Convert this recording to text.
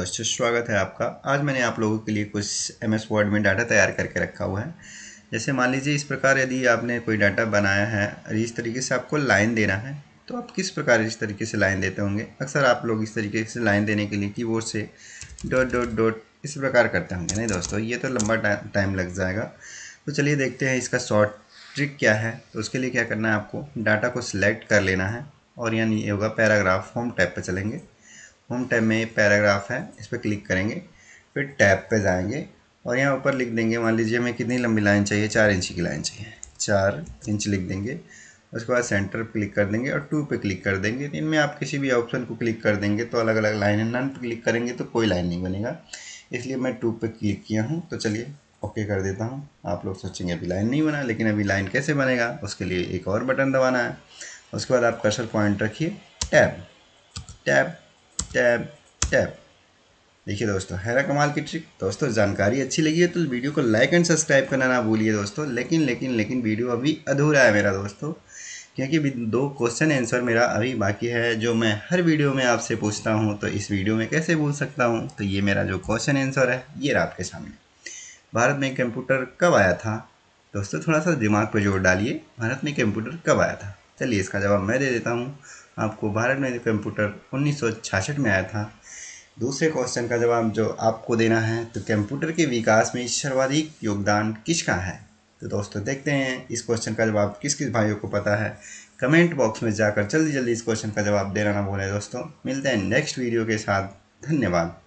दोस्तों स्वागत है आपका आज मैंने आप लोगों के लिए कुछ एम एस वर्ड में डाटा तैयार करके रखा हुआ है जैसे मान लीजिए इस प्रकार यदि आपने कोई डाटा बनाया है इस तरीके से आपको लाइन देना है तो आप किस प्रकार इस तरीके से लाइन देते होंगे अक्सर आप लोग इस तरीके से लाइन देने के लिए कीबोर्ड से डॉट डॉट डॉट इस प्रकार करते होंगे नहीं दोस्तों ये तो लंबा टाइम लग जाएगा तो चलिए देखते हैं इसका शॉर्ट ट्रिक क्या है तो उसके लिए क्या करना है आपको डाटा को सिलेक्ट कर लेना है और यानी ये होगा पैराग्राफ होम टाइप पर चलेंगे होम टैब में ये पैराग्राफ है इस पर क्लिक करेंगे फिर टैब पे जाएंगे और यहाँ ऊपर लिख देंगे मान लीजिए हमें कितनी लंबी लाइन चाहिए चार इंच की लाइन चाहिए चार इंच लिख देंगे उसके बाद सेंटर पर क्लिक कर देंगे और टू पे क्लिक कर देंगे तो इनमें आप किसी भी ऑप्शन को क्लिक कर देंगे तो अलग अलग लाइन है नन पर क्लिक करेंगे तो कोई लाइन नहीं बनेगा इसलिए मैं टू पे क्लिक किया हूँ तो चलिए ओके कर देता हूँ आप लोग सोचेंगे अभी लाइन नहीं बना लेकिन अभी लाइन कैसे बनेगा उसके लिए एक और बटन दबाना है उसके बाद आप कर्सर पॉइंट रखिए टैब टैब टैब टैब देखिए दोस्तों हैरा कमाल की ट्रिक दोस्तों जानकारी अच्छी लगी है तो वीडियो को लाइक एंड सब्सक्राइब करना ना भूलिए दोस्तों लेकिन लेकिन लेकिन वीडियो अभी अधूरा है मेरा दोस्तों क्योंकि दो क्वेश्चन आंसर मेरा अभी बाकी है जो मैं हर वीडियो में आपसे पूछता हूँ तो इस वीडियो में कैसे भूल सकता हूँ तो ये मेरा जो क्वेश्चन आंसर है ये रहा आपके सामने भारत में कंप्यूटर कब आया था दोस्तों थोड़ा सा दिमाग पर जोर डालिए भारत में कंप्यूटर कब आया था चलिए इसका जवाब मैं दे देता हूँ आपको भारत में कंप्यूटर उन्नीस में आया था दूसरे क्वेश्चन का जवाब जो आपको देना है तो कंप्यूटर के विकास में सर्वाधिक योगदान किसका है तो दोस्तों देखते हैं इस क्वेश्चन का जवाब किस किस भाइयों को पता है कमेंट बॉक्स में जाकर जल्दी जल्दी इस क्वेश्चन का जवाब देना ना भूलें दोस्तों मिलते हैं नेक्स्ट वीडियो के साथ धन्यवाद